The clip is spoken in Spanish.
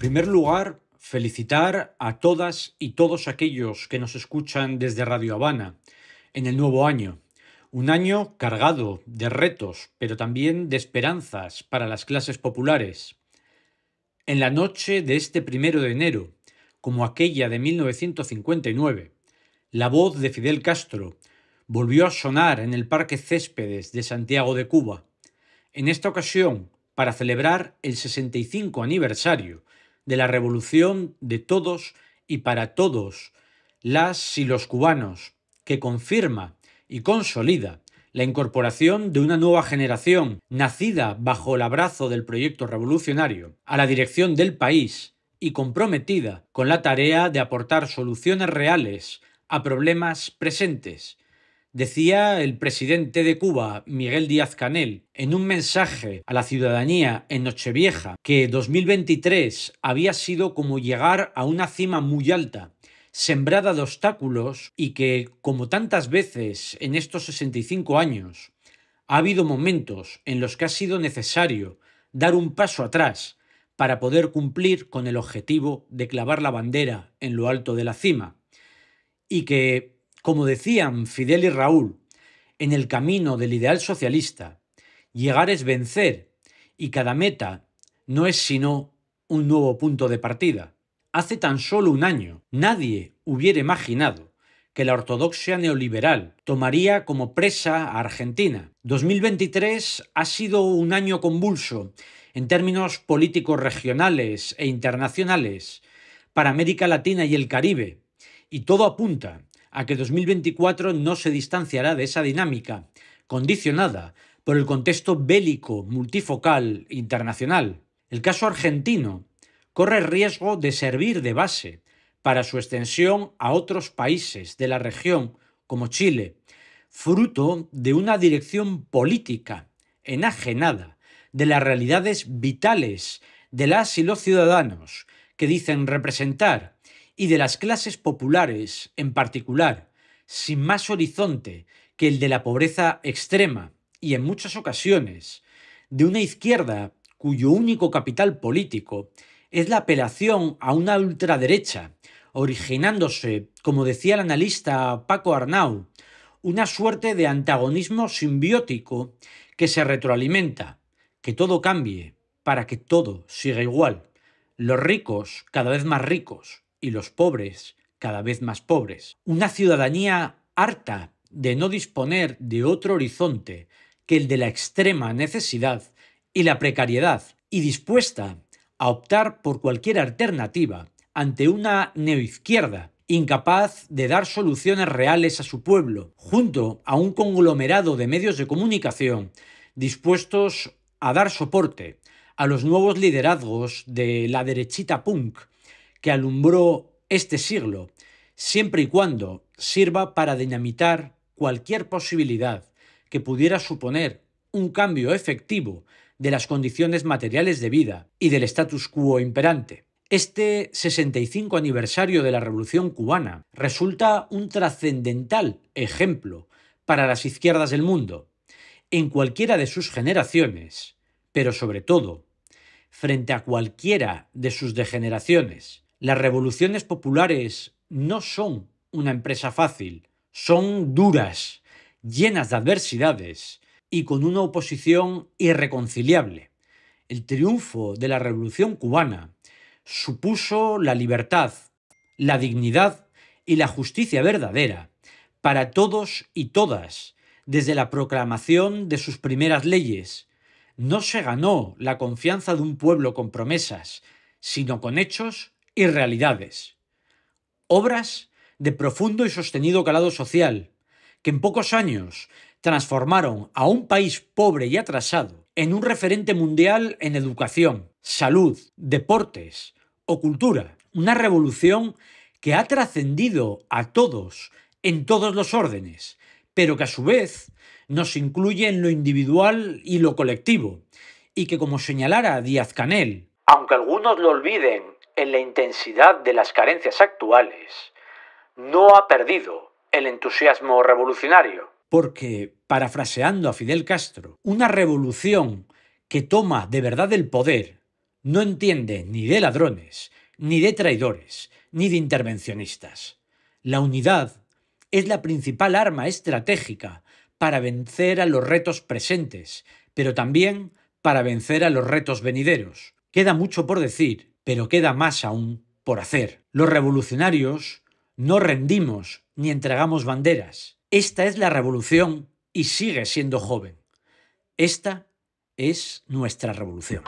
primer lugar, felicitar a todas y todos aquellos que nos escuchan desde Radio Habana en el nuevo año. Un año cargado de retos, pero también de esperanzas para las clases populares. En la noche de este primero de enero, como aquella de 1959, la voz de Fidel Castro volvió a sonar en el Parque Céspedes de Santiago de Cuba. En esta ocasión, para celebrar el 65 aniversario de la revolución de todos y para todos, las y los cubanos, que confirma y consolida la incorporación de una nueva generación nacida bajo el abrazo del proyecto revolucionario a la dirección del país y comprometida con la tarea de aportar soluciones reales a problemas presentes Decía el presidente de Cuba, Miguel Díaz Canel, en un mensaje a la ciudadanía en Nochevieja, que 2023 había sido como llegar a una cima muy alta, sembrada de obstáculos y que, como tantas veces en estos 65 años, ha habido momentos en los que ha sido necesario dar un paso atrás para poder cumplir con el objetivo de clavar la bandera en lo alto de la cima, y que como decían Fidel y Raúl, en el camino del ideal socialista, llegar es vencer y cada meta no es sino un nuevo punto de partida. Hace tan solo un año nadie hubiera imaginado que la ortodoxia neoliberal tomaría como presa a Argentina. 2023 ha sido un año convulso en términos políticos regionales e internacionales para América Latina y el Caribe, y todo apunta a que 2024 no se distanciará de esa dinámica, condicionada por el contexto bélico multifocal internacional. El caso argentino corre riesgo de servir de base para su extensión a otros países de la región, como Chile, fruto de una dirección política enajenada de las realidades vitales de las y los ciudadanos que dicen representar y de las clases populares en particular, sin más horizonte que el de la pobreza extrema y en muchas ocasiones de una izquierda cuyo único capital político es la apelación a una ultraderecha, originándose, como decía el analista Paco Arnau, una suerte de antagonismo simbiótico que se retroalimenta, que todo cambie para que todo siga igual, los ricos cada vez más ricos, y los pobres cada vez más pobres. Una ciudadanía harta de no disponer de otro horizonte que el de la extrema necesidad y la precariedad, y dispuesta a optar por cualquier alternativa ante una neoizquierda incapaz de dar soluciones reales a su pueblo, junto a un conglomerado de medios de comunicación dispuestos a dar soporte a los nuevos liderazgos de la derechita punk, que alumbró este siglo, siempre y cuando sirva para dinamitar cualquier posibilidad que pudiera suponer un cambio efectivo de las condiciones materiales de vida y del status quo imperante. Este 65 aniversario de la Revolución cubana resulta un trascendental ejemplo para las izquierdas del mundo, en cualquiera de sus generaciones, pero sobre todo, frente a cualquiera de sus degeneraciones, las revoluciones populares no son una empresa fácil, son duras, llenas de adversidades y con una oposición irreconciliable. El triunfo de la revolución cubana supuso la libertad, la dignidad y la justicia verdadera para todos y todas desde la proclamación de sus primeras leyes. No se ganó la confianza de un pueblo con promesas, sino con hechos y realidades. Obras de profundo y sostenido calado social, que en pocos años transformaron a un país pobre y atrasado en un referente mundial en educación, salud, deportes o cultura. Una revolución que ha trascendido a todos en todos los órdenes, pero que a su vez nos incluye en lo individual y lo colectivo, y que como señalara Díaz Canel, aunque algunos lo olviden en la intensidad de las carencias actuales, no ha perdido el entusiasmo revolucionario. Porque, parafraseando a Fidel Castro, una revolución que toma de verdad el poder no entiende ni de ladrones, ni de traidores, ni de intervencionistas. La unidad es la principal arma estratégica para vencer a los retos presentes, pero también para vencer a los retos venideros. Queda mucho por decir pero queda más aún por hacer. Los revolucionarios no rendimos ni entregamos banderas. Esta es la revolución y sigue siendo joven. Esta es nuestra revolución.